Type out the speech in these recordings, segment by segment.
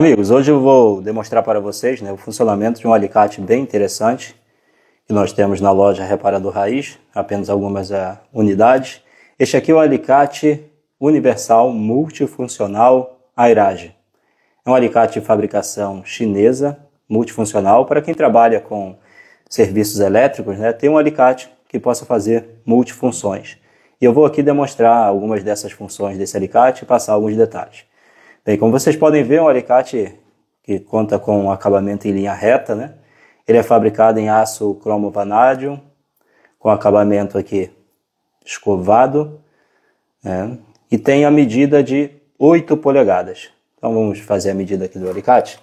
Amigos, hoje eu vou demonstrar para vocês né, o funcionamento de um alicate bem interessante que nós temos na loja Reparador Raiz, apenas algumas uh, unidades. Este aqui é o alicate universal multifuncional Airage. É um alicate de fabricação chinesa, multifuncional, para quem trabalha com serviços elétricos, né, tem um alicate que possa fazer multifunções. E eu vou aqui demonstrar algumas dessas funções desse alicate e passar alguns detalhes. Bem, como vocês podem ver, é um alicate que conta com um acabamento em linha reta, né? Ele é fabricado em aço cromo vanádio com acabamento aqui escovado, né? e tem a medida de 8 polegadas. Então vamos fazer a medida aqui do alicate,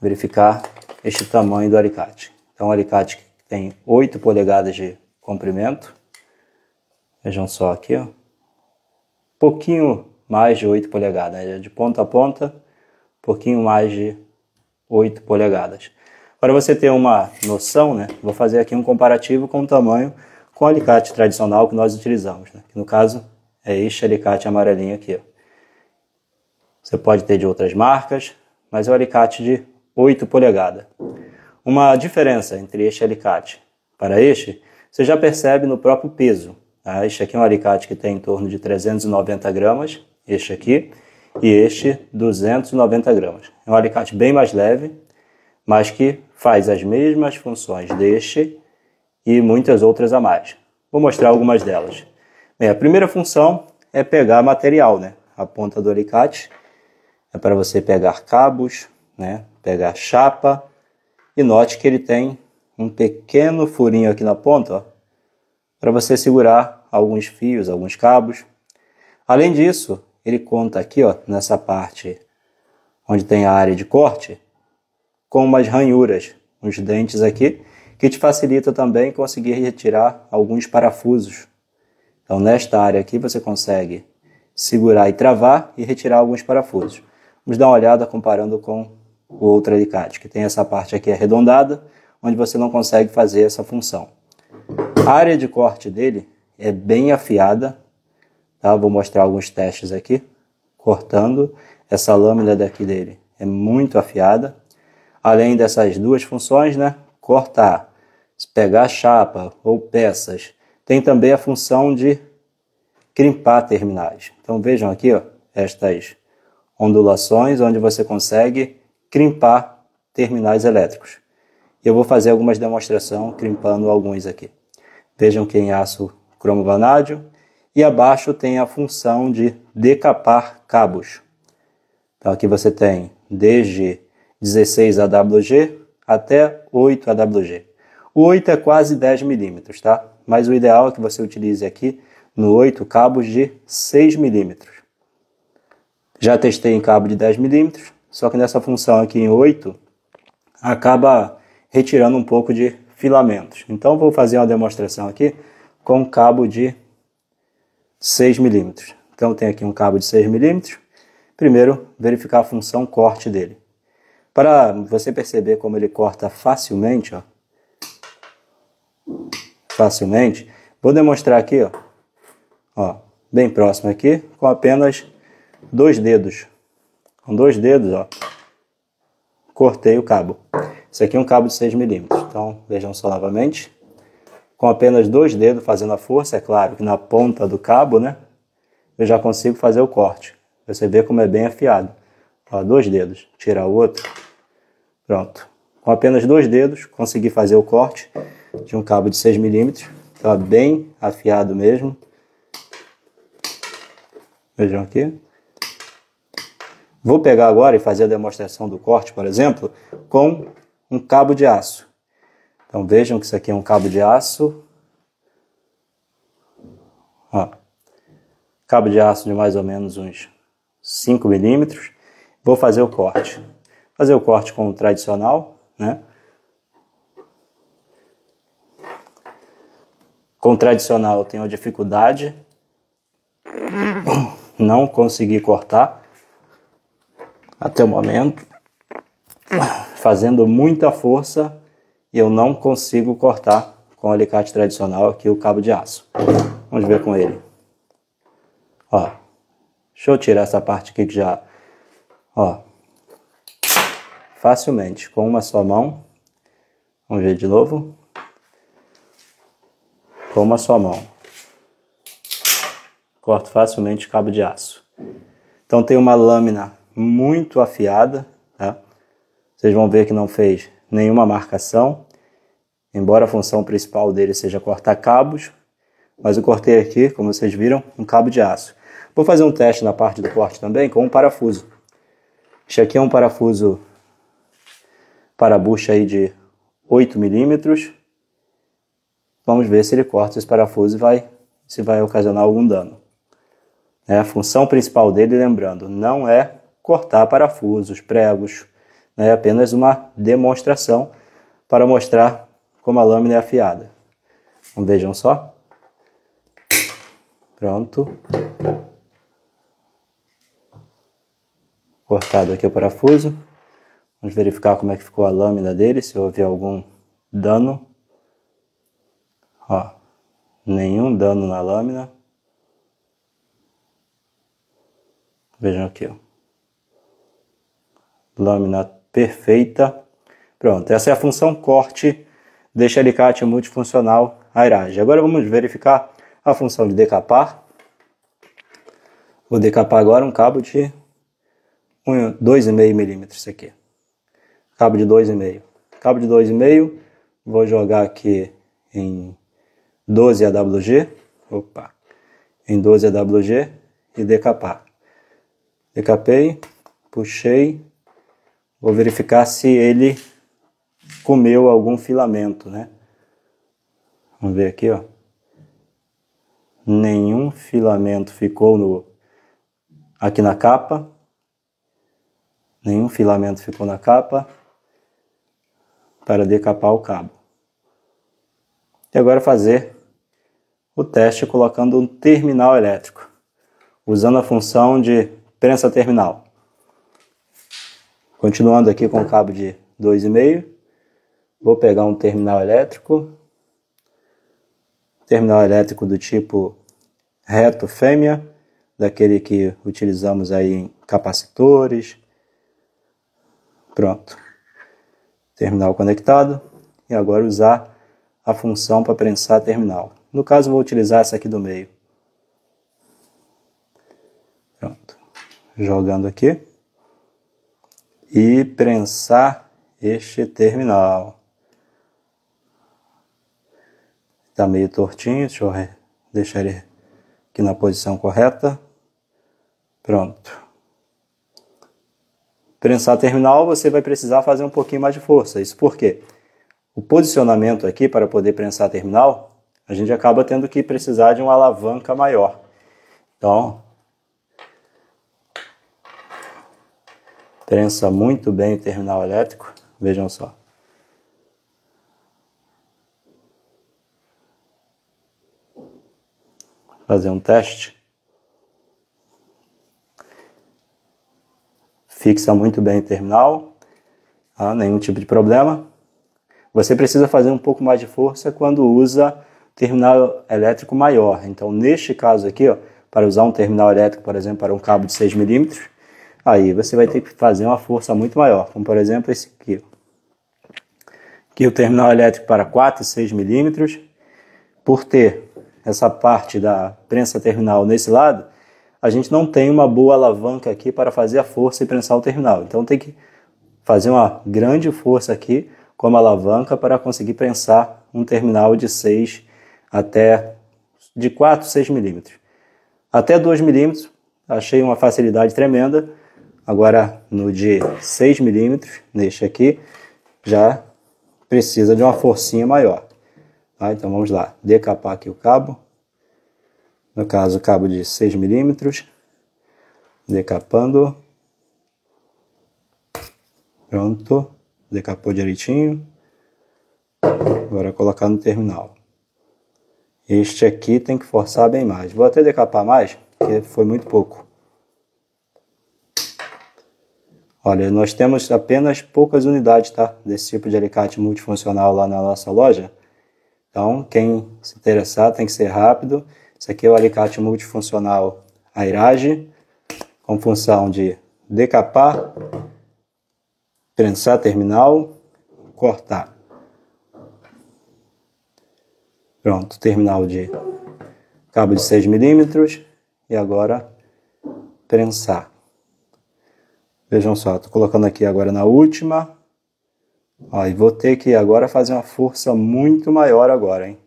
verificar este tamanho do alicate. Então, um alicate que tem 8 polegadas de comprimento. Vejam só aqui, ó. Pouquinho mais de 8 polegadas, né? de ponta a ponta, um pouquinho mais de 8 polegadas. Para você ter uma noção, né, vou fazer aqui um comparativo com o tamanho com o alicate tradicional que nós utilizamos, né, que no caso é este alicate amarelinho aqui. Ó. Você pode ter de outras marcas, mas é um alicate de 8 polegadas. Uma diferença entre este alicate para este, você já percebe no próprio peso. Tá? Este aqui é um alicate que tem em torno de 390 gramas, este aqui e este 290 gramas. É um alicate bem mais leve, mas que faz as mesmas funções deste e muitas outras a mais. Vou mostrar algumas delas. Bem, a primeira função é pegar material, né? A ponta do alicate é para você pegar cabos, né? Pegar chapa e note que ele tem um pequeno furinho aqui na ponta, para você segurar alguns fios, alguns cabos. Além disso, ele conta aqui, ó, nessa parte onde tem a área de corte, com umas ranhuras, uns dentes aqui, que te facilita também conseguir retirar alguns parafusos. Então, nesta área aqui, você consegue segurar e travar e retirar alguns parafusos. Vamos dar uma olhada comparando com o outro alicate, que tem essa parte aqui arredondada, onde você não consegue fazer essa função. A área de corte dele é bem afiada, Tá? Vou mostrar alguns testes aqui, cortando essa lâmina daqui dele. É muito afiada. Além dessas duas funções, né? cortar, pegar chapa ou peças, tem também a função de crimpar terminais. Então vejam aqui ó, estas ondulações onde você consegue crimpar terminais elétricos. Eu vou fazer algumas demonstrações crimpando alguns aqui. Vejam que em aço cromovanádio e abaixo tem a função de decapar cabos. Então aqui você tem desde 16 AWG até 8 AWG. O 8 é quase 10 milímetros, tá? Mas o ideal é que você utilize aqui no 8 cabos de 6 milímetros. Já testei em cabo de 10 milímetros, só que nessa função aqui em 8 acaba retirando um pouco de filamentos. Então vou fazer uma demonstração aqui com cabo de 6 milímetros. Então eu tenho aqui um cabo de 6 milímetros. Primeiro, verificar a função corte dele. Para você perceber como ele corta facilmente, ó, facilmente, vou demonstrar aqui, ó, ó, bem próximo aqui, com apenas dois dedos. Com dois dedos, ó, cortei o cabo. Isso aqui é um cabo de 6 milímetros. Então, vejam só novamente com apenas dois dedos fazendo a força, é claro que na ponta do cabo, né? Eu já consigo fazer o corte. Você vê como é bem afiado. Ó, dois dedos, tirar o outro. Pronto. Com apenas dois dedos, consegui fazer o corte de um cabo de 6 milímetros. Tá bem afiado mesmo. Vejam aqui. Vou pegar agora e fazer a demonstração do corte, por exemplo, com um cabo de aço. Então vejam que isso aqui é um cabo de aço. Ó, cabo de aço de mais ou menos uns 5 milímetros. Vou fazer o corte. Fazer o corte com o tradicional, né? Com o tradicional eu tenho dificuldade. Não conseguir cortar até o momento. Fazendo muita força e eu não consigo cortar com o alicate tradicional aqui o cabo de aço. Vamos ver com ele. Ó, deixa eu tirar essa parte aqui que já, ó, facilmente com uma só mão. Vamos ver de novo. Com uma só mão. Corto facilmente o cabo de aço. Então tem uma lâmina muito afiada, tá? Vocês vão ver que não fez nenhuma marcação, embora a função principal dele seja cortar cabos, mas eu cortei aqui, como vocês viram, um cabo de aço. Vou fazer um teste na parte do corte também com um parafuso. Este aqui é um parafuso para bucha aí de 8 milímetros. Vamos ver se ele corta esse parafuso e vai, se vai ocasionar algum dano. É, a função principal dele, lembrando, não é cortar parafusos, pregos, é apenas uma demonstração para mostrar como a lâmina é afiada. Então, vejam só. Pronto. Cortado aqui o parafuso. Vamos verificar como é que ficou a lâmina dele, se houve algum dano. Ó, nenhum dano na lâmina. Vejam aqui, ó. Lâmina perfeita. Pronto, essa é a função corte deste alicate multifuncional airage. Agora vamos verificar a função de decapar. Vou decapar agora um cabo de 2,5 milímetros aqui. Cabo de 2,5. Cabo de 2,5, vou jogar aqui em 12 AWG. Opa! Em 12 AWG e decapar. Decapei, puxei, Vou verificar se ele comeu algum filamento, né? Vamos ver aqui, ó. Nenhum filamento ficou no aqui na capa. Nenhum filamento ficou na capa para decapar o cabo. E agora fazer o teste colocando um terminal elétrico, usando a função de prensa terminal. Continuando aqui com o cabo de 2,5, vou pegar um terminal elétrico, terminal elétrico do tipo reto fêmea, daquele que utilizamos aí em capacitores. Pronto. Terminal conectado. E agora usar a função para prensar terminal. No caso, vou utilizar essa aqui do meio. Pronto. Jogando aqui e prensar este terminal. Está meio tortinho, deixa eu deixar ele aqui na posição correta. Pronto. Prensar terminal, você vai precisar fazer um pouquinho mais de força. Isso porque o posicionamento aqui para poder prensar terminal, a gente acaba tendo que precisar de uma alavanca maior. Então, prensa muito bem o terminal elétrico, vejam só. Fazer um teste. Fixa muito bem o terminal, ah, nenhum tipo de problema. Você precisa fazer um pouco mais de força quando usa terminal elétrico maior. Então, neste caso aqui, ó, para usar um terminal elétrico, por exemplo, para um cabo de 6 milímetros, Aí você vai ter que fazer uma força muito maior, como então, por exemplo esse aqui. Que o terminal elétrico para 4 e 6 milímetros, por ter essa parte da prensa terminal nesse lado, a gente não tem uma boa alavanca aqui para fazer a força e prensar o terminal. Então tem que fazer uma grande força aqui como alavanca para conseguir prensar um terminal de 6 até de 4, 6 milímetros. Até 2 milímetros, achei uma facilidade tremenda Agora, no de 6 milímetros, neste aqui, já precisa de uma forcinha maior. Tá? Então vamos lá, decapar aqui o cabo. No caso, cabo de 6 milímetros. Decapando. Pronto, decapou direitinho. Agora colocar no terminal. Este aqui tem que forçar bem mais. Vou até decapar mais, porque foi muito pouco. Olha, nós temos apenas poucas unidades tá? desse tipo de alicate multifuncional lá na nossa loja. Então, quem se interessar tem que ser rápido. Esse aqui é o alicate multifuncional Airage, com função de decapar, prensar terminal, cortar. Pronto, terminal de cabo de 6 milímetros e agora prensar. Vejam só, estou colocando aqui agora na última. Ó, e vou ter que agora fazer uma força muito maior agora, hein?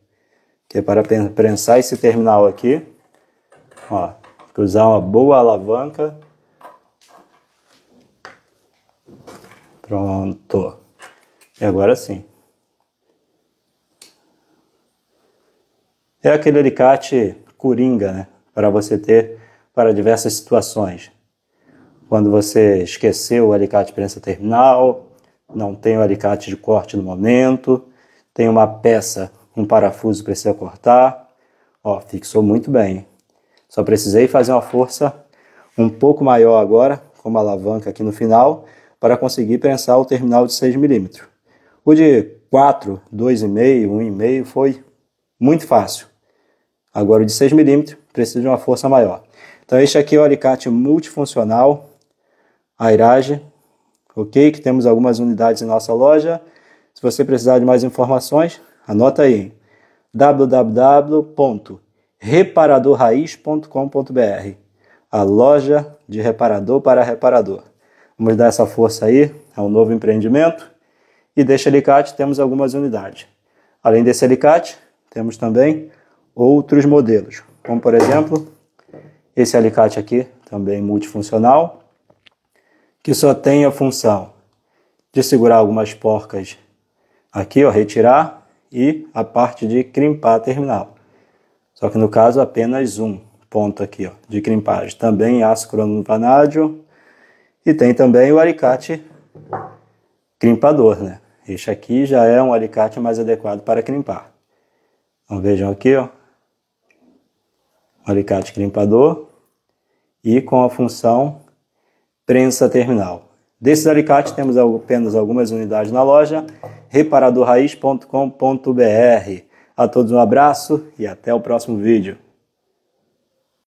Que é para prensar esse terminal aqui. Ó, usar uma boa alavanca. Pronto. E agora sim. É aquele alicate coringa, né? Para você ter para diversas situações quando você esqueceu o alicate de prensa terminal, não tem o alicate de corte no momento, tem uma peça, um parafuso precisa cortar. Ó, fixou muito bem. Só precisei fazer uma força um pouco maior agora, com uma alavanca aqui no final, para conseguir prensar o terminal de 6 milímetros. O de 4, 2,5, 1,5 foi muito fácil. Agora o de 6 milímetros precisa de uma força maior. Então este aqui é o alicate multifuncional Airage, ok? Que temos algumas unidades em nossa loja. Se você precisar de mais informações, anota aí www.reparadorraiz.com.br A loja de reparador para reparador. Vamos dar essa força aí ao novo empreendimento. E deste alicate temos algumas unidades. Além desse alicate, temos também outros modelos, como por exemplo, esse alicate aqui, também multifuncional, que só tem a função de segurar algumas porcas aqui, ó, retirar e a parte de crimpar a terminal. Só que no caso apenas um ponto aqui, ó, de crimpagem. Também aço cromo panádio e tem também o alicate crimpador, né? Este aqui já é um alicate mais adequado para crimpar. Então vejam aqui, ó, um alicate crimpador e com a função prensa terminal. Desses alicates temos apenas algumas unidades na loja, reparadorraiz.com.br. A todos um abraço e até o próximo vídeo.